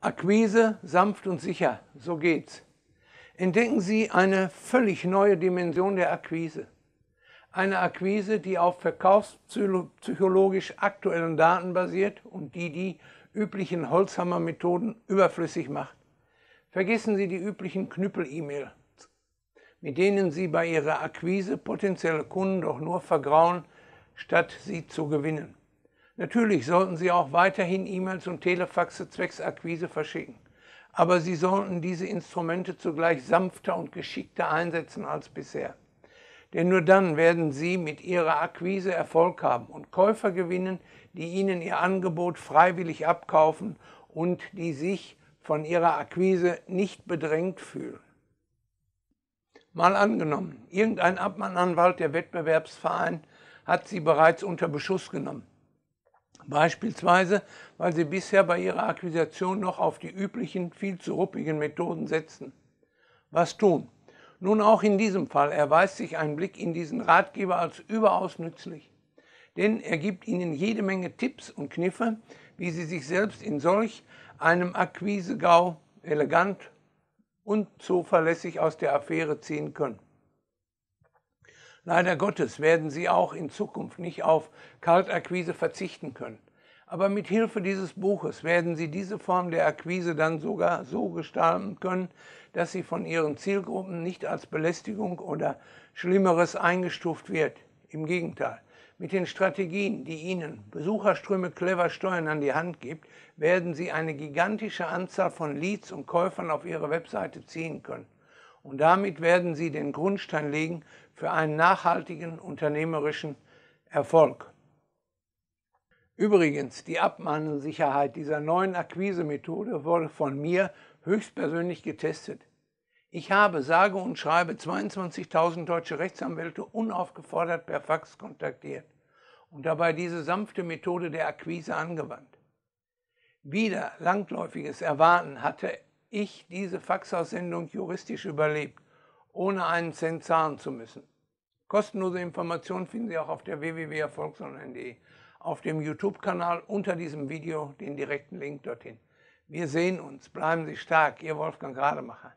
Akquise sanft und sicher, so geht's. Entdecken Sie eine völlig neue Dimension der Akquise. Eine Akquise, die auf verkaufspsychologisch aktuellen Daten basiert und die die üblichen Holzhammermethoden überflüssig macht. Vergessen Sie die üblichen Knüppel-E-Mails, mit denen Sie bei Ihrer Akquise potenzielle Kunden doch nur vergrauen, statt sie zu gewinnen. Natürlich sollten Sie auch weiterhin E-Mails und Telefaxe zwecks Akquise verschicken, aber Sie sollten diese Instrumente zugleich sanfter und geschickter einsetzen als bisher. Denn nur dann werden Sie mit Ihrer Akquise Erfolg haben und Käufer gewinnen, die Ihnen Ihr Angebot freiwillig abkaufen und die sich von Ihrer Akquise nicht bedrängt fühlen. Mal angenommen, irgendein Abmannanwalt der Wettbewerbsverein hat Sie bereits unter Beschuss genommen Beispielsweise, weil sie bisher bei ihrer Akquisition noch auf die üblichen, viel zu ruppigen Methoden setzen. Was tun? Nun auch in diesem Fall erweist sich ein Blick in diesen Ratgeber als überaus nützlich, denn er gibt Ihnen jede Menge Tipps und Kniffe, wie Sie sich selbst in solch einem Akquisegau elegant und zuverlässig aus der Affäre ziehen können. Leider Gottes werden sie auch in Zukunft nicht auf Kaltakquise verzichten können. Aber mit Hilfe dieses Buches werden sie diese Form der Akquise dann sogar so gestalten können, dass sie von ihren Zielgruppen nicht als Belästigung oder Schlimmeres eingestuft wird. Im Gegenteil, mit den Strategien, die Ihnen Besucherströme clever steuern an die Hand gibt, werden Sie eine gigantische Anzahl von Leads und Käufern auf Ihre Webseite ziehen können. Und damit werden Sie den Grundstein legen für einen nachhaltigen unternehmerischen Erfolg. Übrigens, die Abmahnungssicherheit dieser neuen Akquise-Methode wurde von mir höchstpersönlich getestet. Ich habe sage und schreibe 22.000 deutsche Rechtsanwälte unaufgefordert per Fax kontaktiert und dabei diese sanfte Methode der Akquise angewandt. Wieder langläufiges Erwarten hatte ich diese Faxaussendung juristisch überlebt, ohne einen Cent zahlen zu müssen. Kostenlose Informationen finden Sie auch auf der www.erfolgsonline.de, auf dem YouTube-Kanal unter diesem Video den direkten Link dorthin. Wir sehen uns, bleiben Sie stark, Ihr Wolfgang Rademacher.